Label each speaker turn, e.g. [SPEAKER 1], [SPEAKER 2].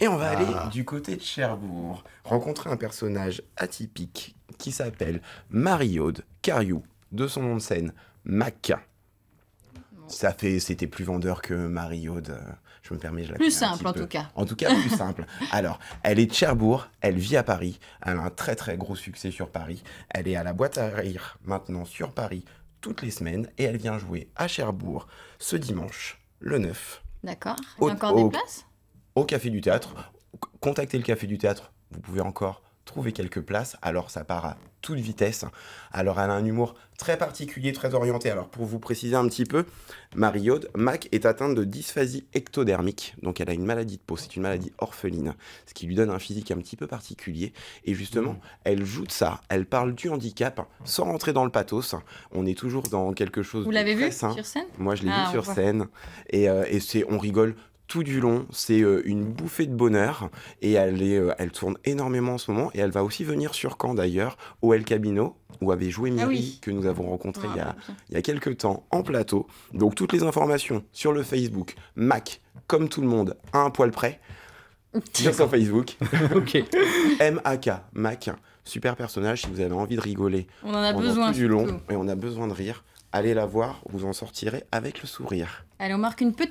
[SPEAKER 1] Et on va ah. aller du côté de Cherbourg, rencontrer un personnage atypique qui s'appelle Marie-Aude Cariou, de son nom de scène, Mac. Ça fait, c'était plus vendeur que Marie-Aude. Euh, je me permets, je la Plus simple, en tout cas. En tout cas, plus simple. Alors, elle est de Cherbourg, elle vit à Paris, elle a un très très gros succès sur Paris. Elle est à la boîte à rire maintenant sur Paris toutes les semaines et elle vient jouer à Cherbourg ce dimanche, le 9. D'accord. encore des places au Café du Théâtre. Contactez le Café du Théâtre, vous pouvez encore trouver quelques places. Alors ça part à toute vitesse. Alors elle a un humour très particulier, très orienté. Alors pour vous préciser un petit peu, Marie-Aude, Mac est atteinte de dysphasie ectodermique. Donc elle a une maladie de peau, c'est une maladie orpheline, ce qui lui donne un physique un petit peu particulier. Et justement, mmh. elle joue de ça, elle parle du handicap sans rentrer dans le pathos. On est toujours dans quelque chose vous l'avez vu sur scène Moi je l'ai ah, vu sur scène. Et, euh, et c'est on rigole tout du long. C'est euh, une bouffée de bonheur et elle, euh, elle tourne énormément en ce moment. Et elle va aussi venir sur camp, d'ailleurs, au El Cabino, où avait joué ah Miri, que nous avons rencontré ah, il, y a, quelques temps en plateau. Donc toutes les informations sur le Facebook, Mac, comme tout le monde, à un poil près. Sur Facebook. ok. M-A-K, Mac. Super personnage si vous avez envie de rigoler. On en a besoin. Tout du long, et on a besoin de rire. Allez la voir, vous en sortirez avec le sourire. Allez, on marque une petite.